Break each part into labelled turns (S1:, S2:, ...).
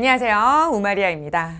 S1: 안녕하세요. 우마리아입니다.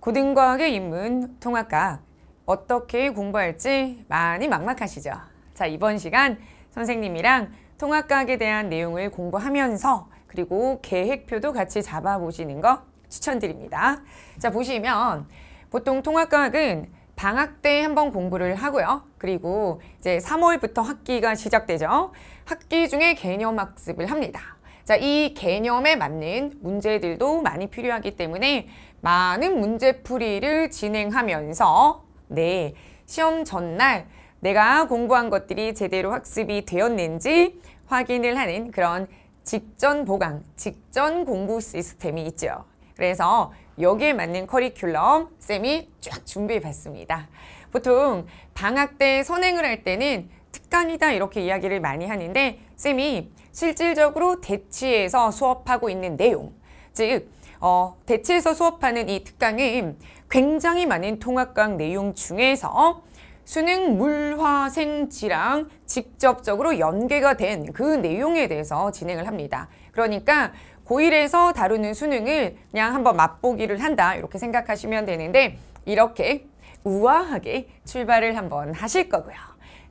S1: 고등과학의 입문 통합과학, 어떻게 공부할지 많이 막막하시죠? 자, 이번 시간 선생님이랑 통합과학에 대한 내용을 공부하면서 그리고 계획표도 같이 잡아보시는 거 추천드립니다. 자, 보시면 보통 통합과학은 방학 때 한번 공부를 하고요. 그리고 이제 3월부터 학기가 시작되죠. 학기 중에 개념 학습을 합니다. 자, 이 개념에 맞는 문제들도 많이 필요하기 때문에 많은 문제풀이를 진행하면서 네, 시험 전날 내가 공부한 것들이 제대로 학습이 되었는지 확인을 하는 그런 직전 보강, 직전 공부 시스템이 있죠. 그래서 여기에 맞는 커리큘럼 쌤이 쫙 준비해 봤습니다. 보통 방학 때 선행을 할 때는 습관이다 이렇게 이야기를 많이 하는데 쌤이 실질적으로 대치에서 수업하고 있는 내용 즉 어, 대치에서 수업하는 이 특강은 굉장히 많은 통합강 내용 중에서 수능 물화생지랑 직접적으로 연계가 된 그 내용에 대해서 진행을 합니다. 그러니까 고1에서 다루는 수능을 그냥 한번 맛보기를 한다 이렇게 생각하시면 되는데 이렇게 우아하게 출발을 한번 하실 거고요.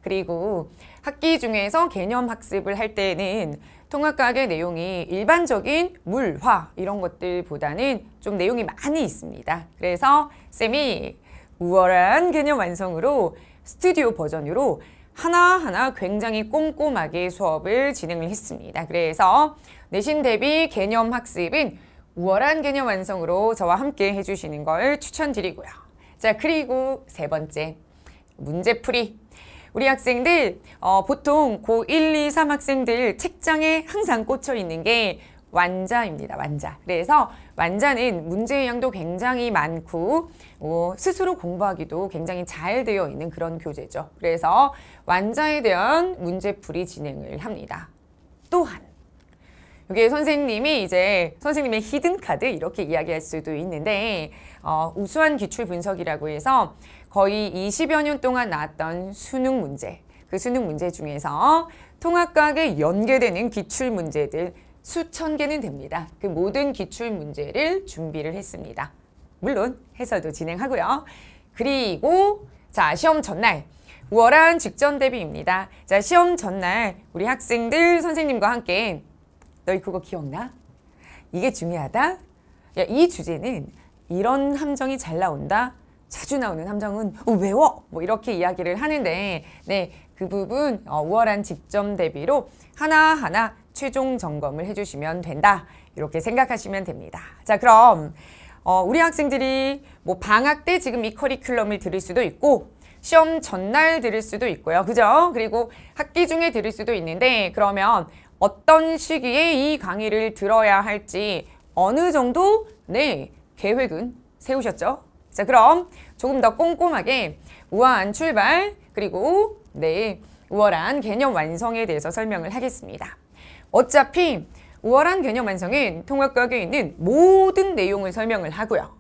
S1: 그리고 학기 중에서 개념 학습을 할 때는 통합과학의 내용이 일반적인 물화 이런 것들보다는 좀 내용이 많이 있습니다. 그래서 쌤이 우월한 개념 완성으로 스튜디오 버전으로 하나하나 굉장히 꼼꼼하게 수업을 진행을 했습니다. 그래서 내신 대비 개념 학습은 우월한 개념 완성으로 저와 함께 해주시는 걸 추천드리고요. 자 그리고 세 번째 문제풀이 우리 학생들 어, 보통 고1, 2, 3 학생들 책장에 항상 꽂혀 있는 게 완자입니다. 완자. 그래서 완자는 문제의 양도 굉장히 많고 어, 스스로 공부하기도 굉장히 잘 되어 있는 그런 교재죠. 그래서 완자에 대한 문제풀이 진행을 합니다. 또한 이게 선생님이 이제 선생님의 히든 카드 이렇게 이야기할 수도 있는데 어, 우수한 기출 분석이라고 해서 거의 20여 년 동안 나왔던 수능 문제 그 수능 문제 중에서 통합과학에 연계되는 기출 문제들 수천 개는 됩니다. 그 모든 기출 문제를 준비를 했습니다. 물론 해설도 진행하고요. 그리고 자 시험 전날 우월한 직전 대비입니다. 자 시험 전날 우리 학생들 선생님과 함께 너희 그거 기억나? 이게 중요하다? 야, 이 주제는 이런 함정이 잘 나온다. 자주 나오는 함정은 어, 외워! 뭐 이렇게 이야기를 하는데 네, 그 부분 어, 우월한 직점 대비로 하나하나 최종 점검을 해주시면 된다. 이렇게 생각하시면 됩니다. 자 그럼 어, 우리 학생들이 뭐 방학 때 지금 이 커리큘럼을 들을 수도 있고 시험 전날 들을 수도 있고요. 그죠? 그리고 학기 중에 들을 수도 있는데 그러면 어떤 시기에 이 강의를 들어야 할지 어느 정도 네 계획은 세우셨죠? 자 그럼 조금 더 꼼꼼하게 우아한 출발 그리고 네 우월한 개념 완성에 대해서 설명을 하겠습니다. 어차피 우월한 개념 완성은 통합과학에 있는 모든 내용을 설명을 하고요.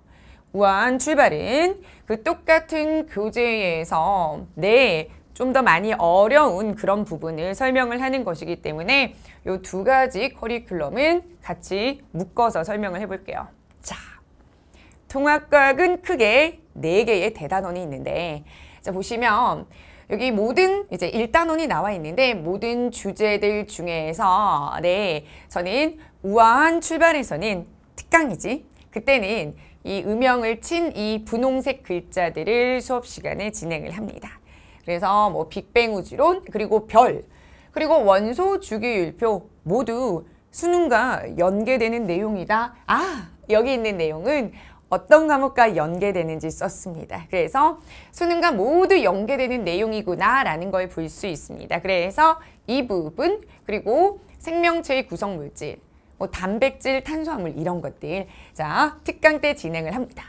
S1: 우아한 출발은 그 똑같은 교재에서 네, 좀 더 많이 어려운 그런 부분을 설명을 하는 것이기 때문에 이두 가지 커리큘럼은 같이 묶어서 설명을 해볼게요. 자, 통합각은 크게 네개의 대단원이 있는데 자 보시면 여기 모든 이제 일단원이 나와 있는데 모든 주제들 중에서 네 저는 우아한 출발에서는 특강이지 그때는 이 음영을 친 이 분홍색 글자들을 수업 시간에 진행을 합니다. 그래서 뭐 빅뱅 우주론 그리고 별 그리고 원소 주기율표 모두 수능과 연계되는 내용이다. 아 여기 있는 내용은 어떤 과목과 연계되는지 썼습니다. 그래서 수능과 모두 연계되는 내용이구나 라는 걸 볼 수 있습니다. 그래서 이 부분 그리고 생명체의 구성물질 뭐 단백질, 탄수화물 이런 것들 자 특강 때 진행을 합니다.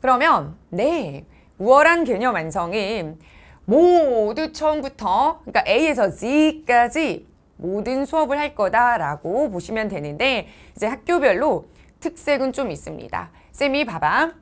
S1: 그러면 네 우월한 개념 완성이 모두 처음부터 그러니까 A에서 Z까지 모든 수업을 할 거다라고 보시면 되는데 이제 학교별로 특색은 좀 있습니다. 쌤이 봐봐.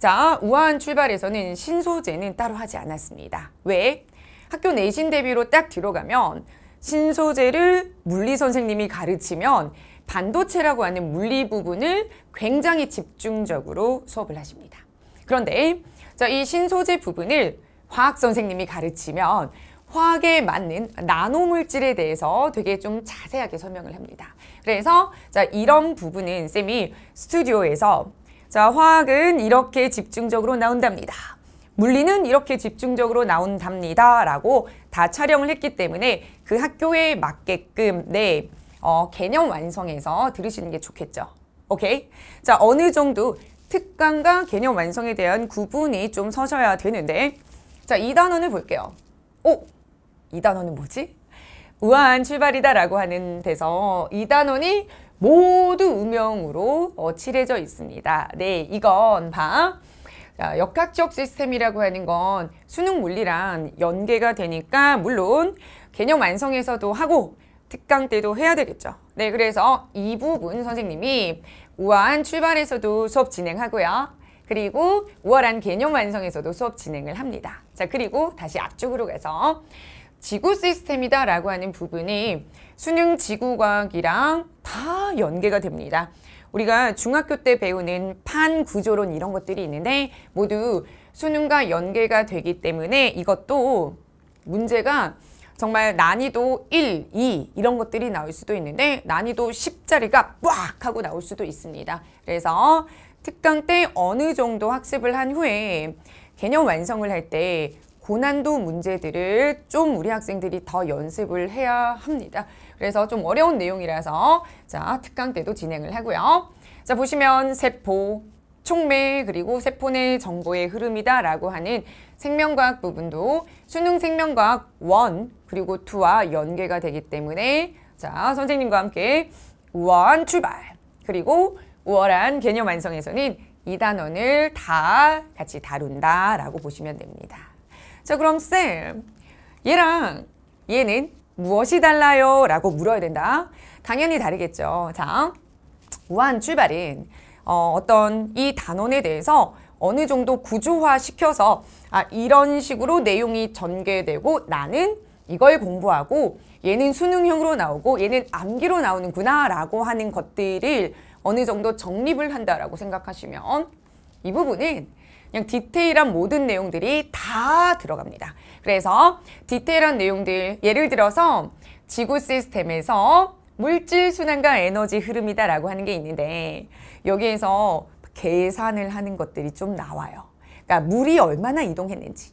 S1: 자, 우아한 출발에서는 신소재는 따로 하지 않았습니다. 왜? 학교 내신 대비로 딱 들어가면 신소재를 물리 선생님이 가르치면 반도체라고 하는 물리 부분을 굉장히 집중적으로 수업을 하십니다. 그런데 자, 이 신소재 부분을 화학 선생님이 가르치면 화학에 맞는 나노물질에 대해서 되게 좀 자세하게 설명을 합니다. 그래서 자, 이런 부분은 쌤이 스튜디오에서 자, 화학은 이렇게 집중적으로 나온답니다. 물리는 이렇게 집중적으로 나온답니다. 라고 다 촬영을 했기 때문에 그 학교에 맞게끔 네, 어, 개념 완성해서 들으시는 게 좋겠죠. 오케이? 자, 어느 정도 특강과 개념 완성에 대한 구분이 좀 서셔야 되는데 자, 이 단어는 볼게요. 오! 이 단어는 뭐지? 우아한 출발이다 라고 하는 데서 이 단원이 모두 음영으로 어, 칠해져 있습니다. 네, 이건 봐. 역학적 시스템이라고 하는 건 수능 물리랑 연계가 되니까 물론 개념 완성에서도 하고 특강 때도 해야 되겠죠. 네, 그래서 이 부분 선생님이 우아한 출발에서도 수업 진행하고요. 그리고 우월한 개념 완성에서도 수업 진행을 합니다. 자, 그리고 다시 앞쪽으로 가서 지구 시스템이다 라고 하는 부분이 수능 지구과학이랑 다 연계가 됩니다. 우리가 중학교 때 배우는 판 구조론 이런 것들이 있는데 모두 수능과 연계가 되기 때문에 이것도 문제가 정말 난이도 1, 2 이런 것들이 나올 수도 있는데 난이도 10자리가 빡 하고 나올 수도 있습니다. 그래서 특강 때 어느 정도 학습을 한 후에 개념 완성을 할때 고난도 문제들을 좀 우리 학생들이 더 연습을 해야 합니다. 그래서 좀 어려운 내용이라서 자 특강 때도 진행을 하고요. 자 보시면 세포, 촉매 그리고 세포 내 정보의 흐름이다 라고 하는 생명과학 부분도 수능 생명과학 원 그리고 투와 연계가 되기 때문에 자 선생님과 함께 우월한 출발 그리고 우월한 개념 완성에서는 이 단원을 다 같이 다룬다 라고 보시면 됩니다. 자 그럼 쌤 얘랑 얘는 무엇이 달라요? 라고 물어야 된다. 당연히 다르겠죠. 자 우한 출발인 어, 어떤 이 단원에 대해서 어느 정도 구조화시켜서 아 이런 식으로 내용이 전개되고 나는 이걸 공부하고 얘는 수능형으로 나오고 얘는 암기로 나오는구나 라고 하는 것들을 어느 정도 정립을 한다라고 생각하시면 이 부분은 그냥 디테일한 모든 내용들이 다 들어갑니다. 그래서 디테일한 내용들 예를 들어서 지구 시스템에서 물질 순환과 에너지 흐름이다 라고 하는 게 있는데 여기에서 계산을 하는 것들이 좀 나와요. 그러니까 물이 얼마나 이동했는지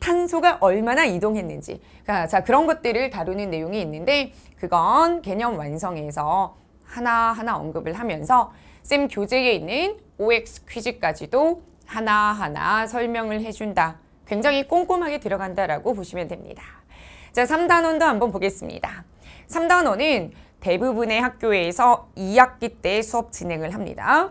S1: 탄소가 얼마나 이동했는지 그러니까 자 그런 것들을 다루는 내용이 있는데 그건 개념 완성에서 하나하나 언급을 하면서 쌤 교재에 있는 OX 퀴즈까지도 하나하나 설명을 해준다. 굉장히 꼼꼼하게 들어간다라고 보시면 됩니다. 자, 3단원도 한번 보겠습니다. 3단원은 대부분의 학교에서 2학기 때 수업 진행을 합니다.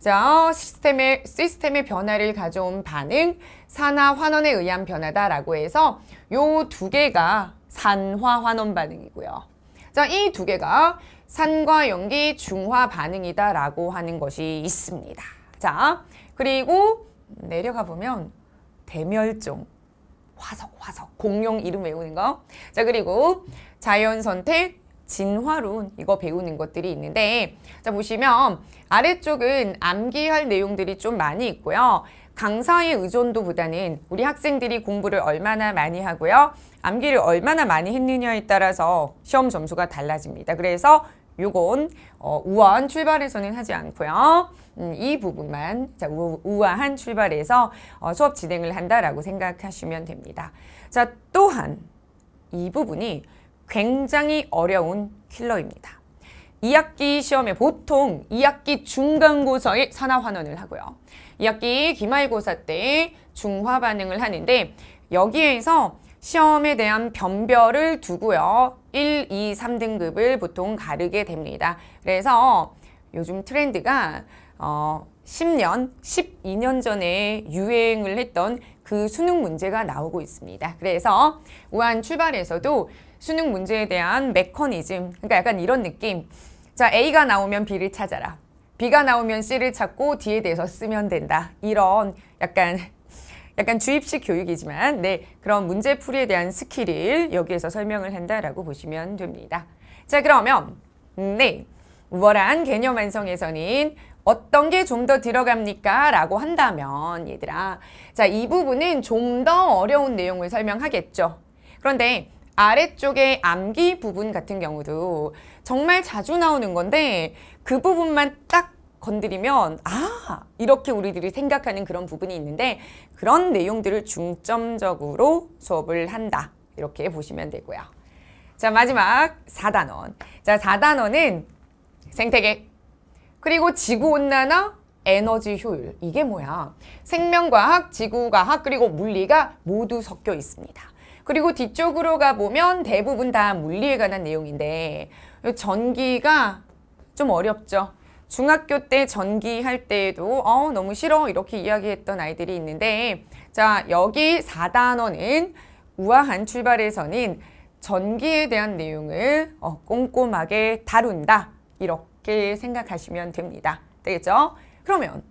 S1: 자, 시스템의, 시스템의 변화를 가져온 반응, 산화 환원에 의한 변화다라고 해서 요 두 개가 산화 환원 반응이고요. 자, 이 두 개가 산과 연기 중화 반응이다라고 하는 것이 있습니다. 자, 그리고 내려가 보면 대멸종, 화석, 화석, 공룡 이름 외우는 거. 자, 그리고 자연 선택, 진화론 이거 배우는 것들이 있는데 자 보시면 아래쪽은 암기할 내용들이 좀 많이 있고요. 강사의 의존도보다는 우리 학생들이 공부를 얼마나 많이 하고요. 암기를 얼마나 많이 했느냐에 따라서 시험 점수가 달라집니다. 그래서 요건 어, 우아한 출발에서는 하지 않고요. 음, 이 부분만 자, 우, 우 아한 출발에서 어, 수업 진행을 한다라고 생각하시면 됩니다. 자, 또한 이 부분이 굉장히 어려운 킬러입니다. 2학기 시험에 보통 2학기 중간고사에 산화환원을 하고요. 2학기 기말고사 때 중화 반응을 하는데 여기에서 시험에 대한 변별을 두고요. 1, 2, 3등급을 보통 가르게 됩니다. 그래서 요즘 트렌드가 어, 10년, 12년 전에 유행을 했던 그 수능 문제가 나오고 있습니다. 그래서 우한 출발에서도 수능 문제에 대한 메커니즘, 그러니까 약간 이런 느낌. 자, A가 나오면 B를 찾아라. B가 나오면 C를 찾고 D에 대해서 쓰면 된다. 이런 약간 약간 주입식 교육이지만 네 그런 문제풀이에 대한 스킬을 여기에서 설명을 한다라고 보시면 됩니다. 자 그러면 네 우월한 개념 완성에서는 어떤 게 좀 더 들어갑니까? 라고 한다면 얘들아 자 이 부분은 좀 더 어려운 내용을 설명하겠죠. 그런데 아래쪽에 암기 부분 같은 경우도 정말 자주 나오는 건데 그 부분만 딱 건드리면 아 이렇게 우리들이 생각하는 그런 부분이 있는데 그런 내용들을 중점적으로 수업을 한다 이렇게 보시면 되고요. 자 마지막 4단원 자 4단원은 생태계 그리고 지구온난화 에너지 효율 이게 뭐야 생명과학 지구과학 그리고 물리가 모두 섞여 있습니다. 그리고 뒤쪽으로 가보면 대부분 다 물리에 관한 내용인데 전기가 좀 어렵죠. 중학교 때 전기할 때에도 어 너무 싫어 이렇게 이야기했던 아이들이 있는데 자 여기 4단원은 우아한 출발에서는 전기에 대한 내용을 어, 꼼꼼하게 다룬다 이렇게 생각하시면 됩니다. 되겠죠? 그러면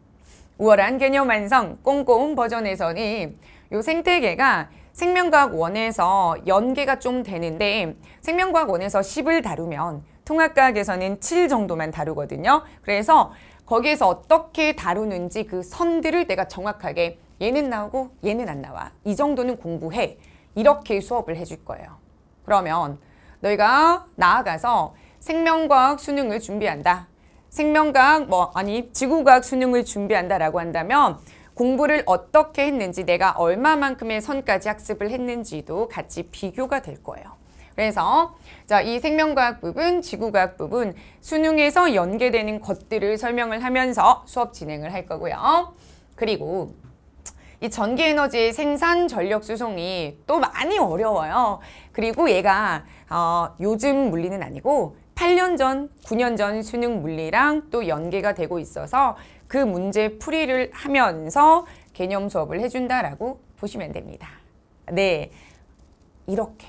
S1: 우월한 개념 완성 꼼꼼 버전에서는 요 생태계가 생명과학 원에서 연계가 좀 되는데 생명과학 원에서 10을 다루면 통합과학에서는 7 정도만 다루거든요. 그래서 거기에서 어떻게 다루는지 그 선들을 내가 정확하게 얘는 나오고 얘는 안 나와. 이 정도는 공부해. 이렇게 수업을 해줄 거예요. 그러면 너희가 나아가서 생명과학 수능을 준비한다. 생명과학, 뭐 아니 지구과학 수능을 준비한다라고 한다면 공부를 어떻게 했는지 내가 얼마만큼의 선까지 학습을 했는지도 같이 비교가 될 거예요. 그래서 자, 이 생명과학 부분, 지구과학 부분 수능에서 연계되는 것들을 설명을 하면서 수업 진행을 할 거고요. 그리고 이 전기에너지의 생산, 전력 수송이 또 많이 어려워요. 그리고 얘가 어, 요즘 물리는 아니고 8년 전, 9년 전 수능 물리랑 또 연계가 되고 있어서 그 문제 풀이를 하면서 개념 수업을 해준다라고 보시면 됩니다. 네, 이렇게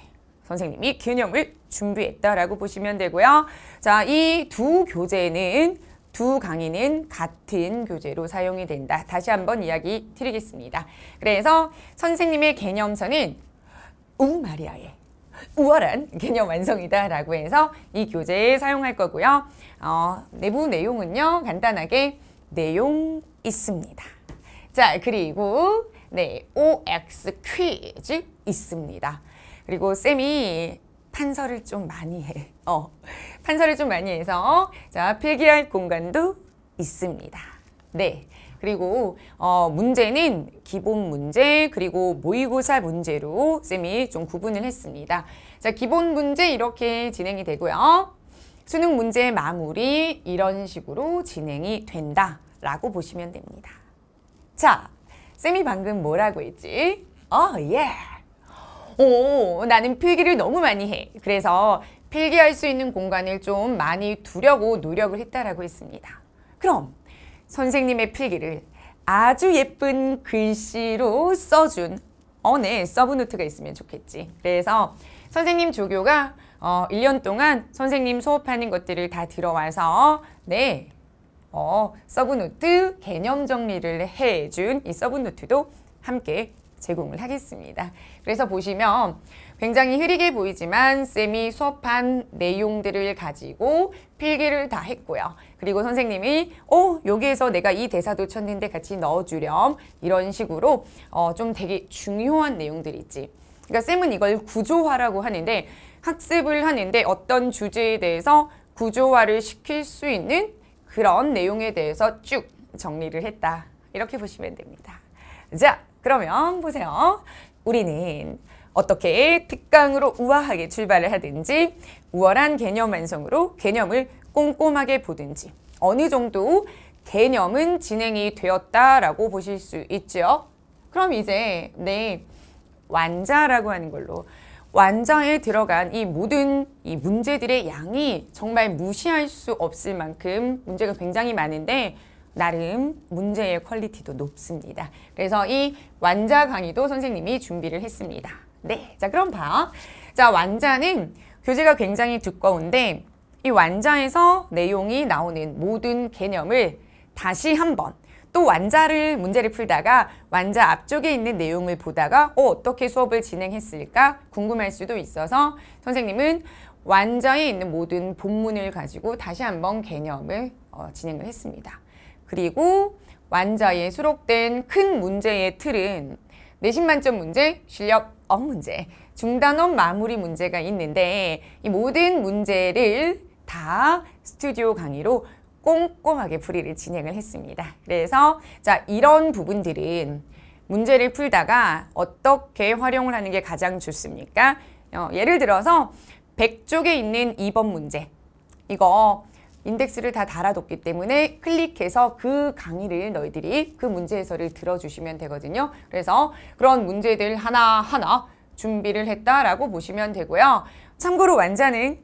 S1: 선생님이 개념을 준비했다라고 보시면 되고요. 자, 이 두 교재는 두 강의는 같은 교재로 사용이 된다. 다시 한번 이야기 드리겠습니다. 그래서 선생님의 개념서는 우마리아의 우월한 개념 완성이다라고 해서 이 교재에 사용할 거고요. 어, 내부 내용은요. 간단하게 내용 있습니다. 자, 그리고 네, OX 퀴즈 있습니다. 그리고 쌤이 판서를 좀 많이 해. 어, 판서를 좀 많이 해서 어, 자 필기할 공간도 있습니다. 네. 그리고 어, 문제는 기본 문제 그리고 모의고사 문제로 쌤이 좀 구분을 했습니다. 자 기본 문제 이렇게 진행이 되고요. 수능 문제 마무리 이런 식으로 진행이 된다라고 보시면 됩니다. 자, 쌤이 방금 뭐라고 했지? 어, 예! Yeah. 오, 나는 필기를 너무 많이 해. 그래서 필기할 수 있는 공간을 좀 많이 두려고 노력을 했다라고 했습니다. 그럼 선생님의 필기를 아주 예쁜 글씨로 써준 어에 서브노트가 있으면 좋겠지. 그래서 선생님 조교가 어, 1년 동안 선생님 수업하는 것들을 다 들어와서 네, 어, 서브노트 개념 정리를 해준 이 서브노트도 함께 제공을 하겠습니다. 그래서 보시면 굉장히 흐리게 보이지만 쌤이 수업한 내용들을 가지고 필기를 다 했고요. 그리고 선생님이 어 여기에서 내가 이 대사도 쳤는데 같이 넣어주렴 이런 식으로 어, 좀 되게 중요한 내용들이 있지. 그러니까 쌤은 이걸 구조화라고 하는데 학습을 하는데 어떤 주제에 대해서 구조화를 시킬 수 있는 그런 내용에 대해서 쭉 정리를 했다. 이렇게 보시면 됩니다. 자, 그러면 보세요. 우리는 어떻게 특강으로 우아하게 출발을 하든지 우월한 개념 완성으로 개념을 꼼꼼하게 보든지 어느 정도 개념은 진행이 되었다라고 보실 수 있죠. 그럼 이제 네 완자라고 하는 걸로 완자에 들어간 이 모든 이 문제들의 양이 정말 무시할 수 없을 만큼 문제가 굉장히 많은데 나름 문제의 퀄리티도 높습니다. 그래서 이 완자 강의도 선생님이 준비를 했습니다. 네, 자 그럼 봐요. 자 완자는 교재가 굉장히 두꺼운데 이 완자에서 내용이 나오는 모든 개념을 다시 한번 또 완자를 문제를 풀다가 완자 앞쪽에 있는 내용을 보다가 어, 어떻게 수업을 진행했을까 궁금할 수도 있어서 선생님은 완자에 있는 모든 본문을 가지고 다시 한번 개념을 어, 진행을 했습니다. 그리고 완자에 수록된 큰 문제의 틀은 내신 만점 문제, 실력 업 문제, 중단원 마무리 문제가 있는데 이 모든 문제를 다 스튜디오 강의로 꼼꼼하게 풀이를 진행을 했습니다. 그래서 자 이런 부분들은 문제를 풀다가 어떻게 활용을 하는 게 가장 좋습니까? 어, 예를 들어서 100쪽에 있는 2번 문제 이거 인덱스를 다 달아뒀기 때문에 클릭해서 그 강의를 너희들이 그 문제 해설을 들어주시면 되거든요. 그래서 그런 문제들 하나하나 준비를 했다라고 보시면 되고요. 참고로 완자는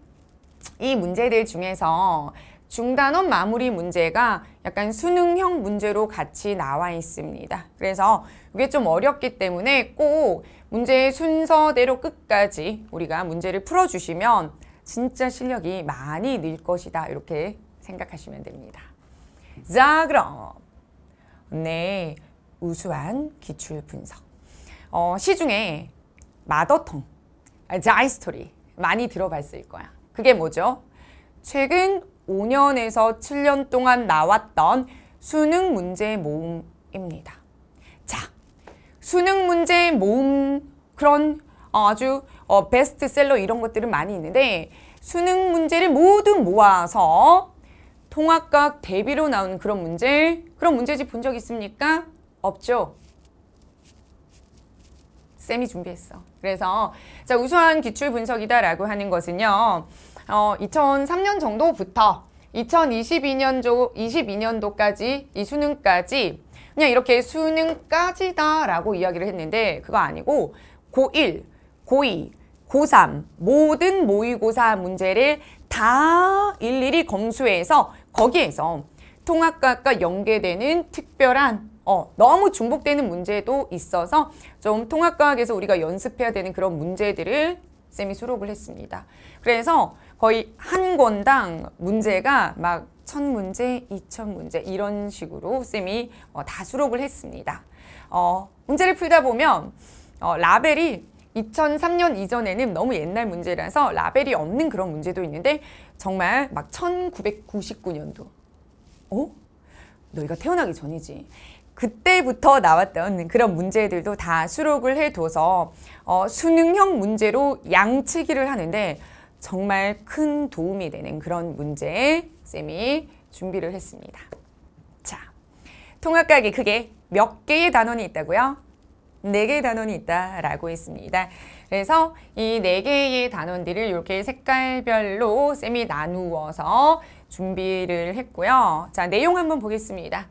S1: 이 문제들 중에서 중단원 마무리 문제가 약간 수능형 문제로 같이 나와 있습니다. 그래서 그게좀 어렵기 때문에 꼭 문제의 순서대로 끝까지 우리가 문제를 풀어주시면 진짜 실력이 많이 늘 것이다. 이렇게 생각하시면 됩니다. 자 그럼 네 우수한 기출 분석 어, 시중에 마더텅 아, 자이스토리 많이 들어봤을 거야 그게 뭐죠? 최근 5년에서 7년 동안 나왔던 수능 문제 모음입니다 자 수능 문제 모음 그런 아주 어, 베스트셀러 이런 것들은 많이 있는데 수능 문제를 모두 모아서 통합각 대비로 나오는 그런 문제 그런 문제집 본 적 있습니까? 없죠? 쌤이 준비했어. 그래서 자 우수한 기출 분석이다라고 하는 것은요. 어, 2003년 정도부터 2022년도 22년도까지 이 수능까지 그냥 이렇게 수능까지다라고 이야기를 했는데 그거 아니고 고1 고2, 고3 모든 모의고사 문제를 다 일일이 검수해서 거기에서 통합과학과 연계되는 특별한 어, 너무 중복되는 문제도 있어서 좀 통합과학에서 우리가 연습해야 되는 그런 문제들을 쌤이 수록을 했습니다. 그래서 거의 한 권당 문제가 막 천문제, 이천문제 이런 식으로 쌤이 어, 다 수록을 했습니다. 어, 문제를 풀다 보면 어, 라벨이 2003년 이전에는 너무 옛날 문제라서 라벨이 없는 그런 문제도 있는데 정말 막 1999년도 어? 너희가 태어나기 전이지 그때부터 나왔던 그런 문제들도 다 수록을 해둬서 어, 수능형 문제로 양치기를 하는데 정말 큰 도움이 되는 그런 문제 쌤이 준비를 했습니다. 자, 통합각이 크게몇 개의 단원이 있다고요? 네 개의 단원이 있다라고 했습니다. 그래서 이 네 개의 단원들을 이렇게 색깔별로 쌤이 나누어서 준비를 했고요. 자, 내용 한번 보겠습니다.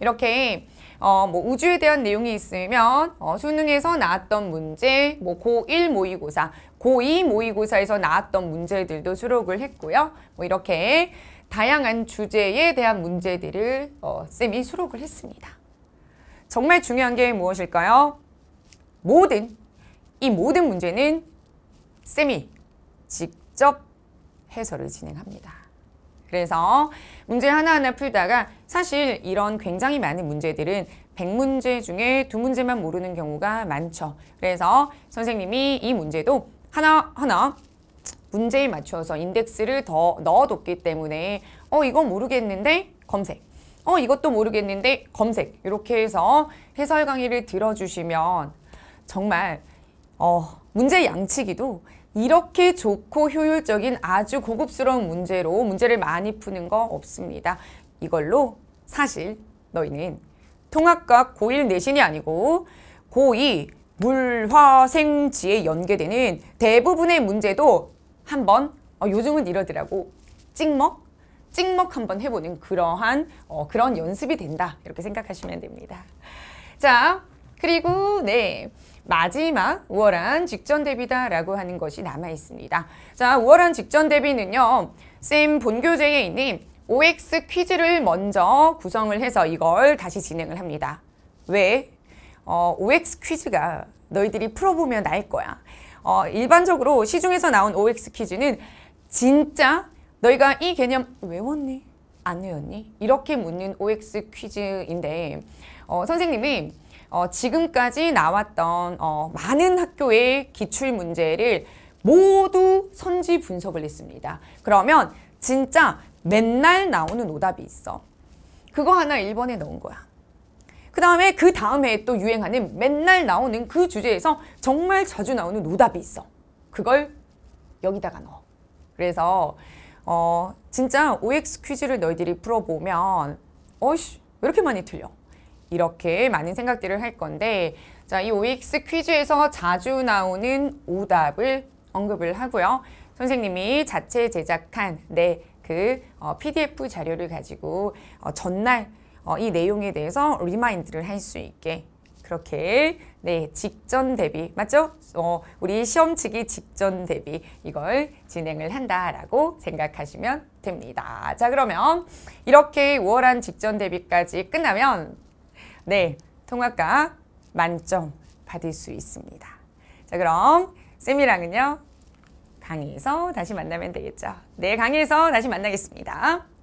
S1: 이렇게 어, 뭐 우주에 대한 내용이 있으면 어, 수능에서 나왔던 문제, 뭐 고1 모의고사, 고2 모의고사에서 나왔던 문제들도 수록을 했고요. 뭐 이렇게 다양한 주제에 대한 문제들을 어, 쌤이 수록을 했습니다. 정말 중요한 게 무엇일까요? 모든 이 모든 문제는 쌤이 직접 해설을 진행합니다. 그래서 문제 하나하나 풀다가 사실 이런 굉장히 많은 문제들은 100문제 중에 두 문제만 모르는 경우가 많죠. 그래서 선생님이 이 문제도 하나하나 문제에 맞춰서 인덱스를 더 넣어뒀기 때문에 어 이건 모르겠는데 검색 어 이것도 모르겠는데 검색 이렇게 해서 해설 강의를 들어주시면 정말 어, 문제 양치기도 이렇게 좋고 효율적인 아주 고급스러운 문제로 문제를 많이 푸는 거 없습니다. 이걸로 사실 너희는 통합과 고1 내신이 아니고 고2 물화생지에 연계되는 대부분의 문제도 한번 어, 요즘은 이러더라고 찍먹? 찍먹 한번 해보는 그러한 어, 그런 연습이 된다 이렇게 생각하시면 됩니다. 자 그리고 네 마지막 우월한 직전 대비다라고 하는 것이 남아 있습니다. 자, 우월한 직전 대비는요. 쌤 본교재에 있는 OX 퀴즈를 먼저 구성을 해서 이걸 다시 진행을 합니다. 왜? 어, OX 퀴즈가 너희들이 풀어보면 나을 거야. 어, 일반적으로 시중에서 나온 OX 퀴즈는 진짜 너희가 이 개념 외웠니? 안 외웠니? 이렇게 묻는 OX 퀴즈인데 어, 선생님이 어, 지금까지 나왔던 어, 많은 학교의 기출 문제를 모두 선지 분석을 했습니다. 그러면 진짜 맨날 나오는 오답이 있어. 그거 하나 1번에 넣은 거야. 그 다음에 그 다음 에또 유행하는 맨날 나오는 그 주제에서 정말 자주 나오는 오답이 있어. 그걸 여기다가 넣어. 그래서 어 진짜 OX 퀴즈를 너희들이 풀어보면 어이씨 왜 이렇게 많이 틀려? 이렇게 많은 생각들을 할 건데 자, 이 OX 퀴즈에서 자주 나오는 오답을 언급을 하고요. 선생님이 자체 제작한 내그 네, 어, PDF 자료를 가지고 어, 전날 어, 이 내용에 대해서 리마인드를 할 수 있게 그렇게 네 직전 대비 맞죠? 어, 우리 시험 치기 직전 대비 이걸 진행을 한다라고 생각하시면 됩니다. 자 그러면 이렇게 우월한 직전 대비까지 끝나면 네, 통합과 만점 받을 수 있습니다. 자, 그럼 쌤이랑은요. 강의에서 다시 만나면 되겠죠. 네, 강의에서 다시 만나겠습니다.